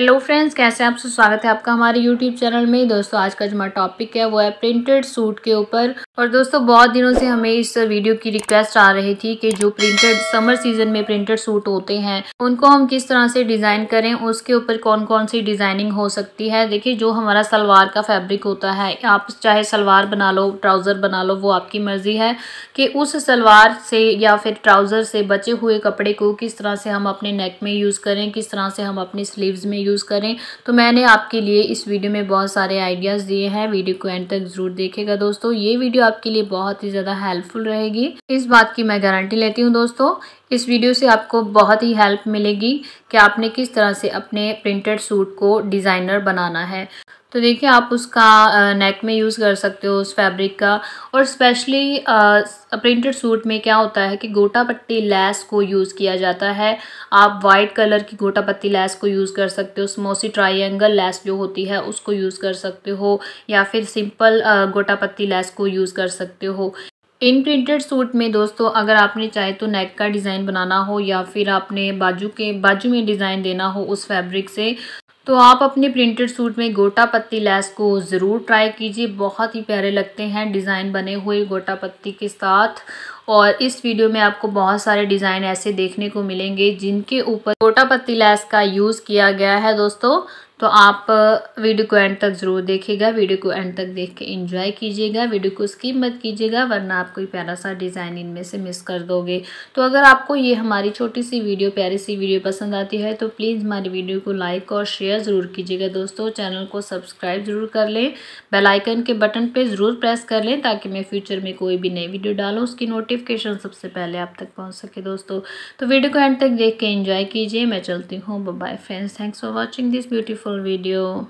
hello friends कैसे आप स्वागत है आपका हमारे यूट्यूब चैनल में दोस्तों आज का जो हमारा टॉपिक है वो है प्रिंटेड सूट के ऊपर और दोस्तों बहुत दिनों से हमें इस वीडियो की रिक्वेस्ट आ रही थी कि जो प्रिंटेड समर सीजन में प्रिंटेड सूट होते हैं उनको हम किस तरह से डिज़ाइन करें उसके ऊपर कौन कौन सी डिज़ाइनिंग हो सकती है देखिए जो हमारा सलवार का फैब्रिक होता है आप चाहे सलवार बना लो ट्राउज़र बना लो वो आपकी मर्ज़ी है कि उस सलवार से या फिर ट्राउज़र से बचे हुए कपड़े को किस तरह से हम अपने नेक में यूज़ करें किस तरह से हम अपने स्लीवस में यूज़ करें तो मैंने आपके लिए इस वीडियो में बहुत सारे आइडियाज़ दिए हैं वीडियो को एंड तक ज़रूर देखेगा दोस्तों ये वीडियो आपके लिए बहुत ही ज़्यादा हेल्पफुल रहेगी इस बात की मैं गारंटी लेती हूँ दोस्तों इस वीडियो से आपको बहुत ही हेल्प मिलेगी कि आपने किस तरह से अपने प्रिंटेड सूट को डिज़ाइनर बनाना है तो देखिए आप उसका नेक में यूज़ कर सकते हो उस फैब्रिक का और स्पेशली प्रिंटेड सूट में क्या होता है कि गोटा पट्टी लैस को यूज़ किया जाता है आप वाइट कलर की गोटा पट्टी लैस को यूज़ कर सकते हो स्मोसी ट्राइंगल लैस जो होती है उसको यूज़ कर सकते हो या फिर सिंपल गोटा पत्ती लैस को यूज़ कर सकते हो इन प्रिंटेड सूट में दोस्तों अगर आपने चाहे तो नेक का डिज़ाइन बनाना हो या फिर आपने बाजू के बाजू में डिज़ाइन देना हो उस फैब्रिक से तो आप अपने प्रिंटेड सूट में गोटा पत्ती लैस को ज़रूर ट्राई कीजिए बहुत ही प्यारे लगते हैं डिज़ाइन बने हुए गोटा पत्ती के साथ और इस वीडियो में आपको बहुत सारे डिज़ाइन ऐसे देखने को मिलेंगे जिनके ऊपर गोटा पत्ती लैस का यूज़ किया गया है दोस्तों तो आप वीडियो को एंड तक ज़रूर देखिएगा वीडियो को एंड तक देख के इन्जॉय कीजिएगा वीडियो को स्किप मत कीजिएगा वरना आप कोई प्यारा सा डिज़ाइन इनमें से मिस कर दोगे तो अगर आपको ये हमारी छोटी सी वीडियो प्यारी सी वीडियो पसंद आती है तो प्लीज़ हमारी वीडियो को लाइक और शेयर ज़रूर कीजिएगा दोस्तों चैनल को सब्सक्राइब ज़रूर कर लें बेलाइकन के बटन पर ज़रूर प्रेस कर लें ताकि मैं फ्यूचर में कोई भी नई वीडियो डालूँ उसकी नोटिफिकेशन सबसे पहले आप तक पहुँच सके दोस्तों तो वीडियो को एंड तक देख के इन्जॉय कीजिए मैं चलती हूँ bye friends thanks for watching this beautiful video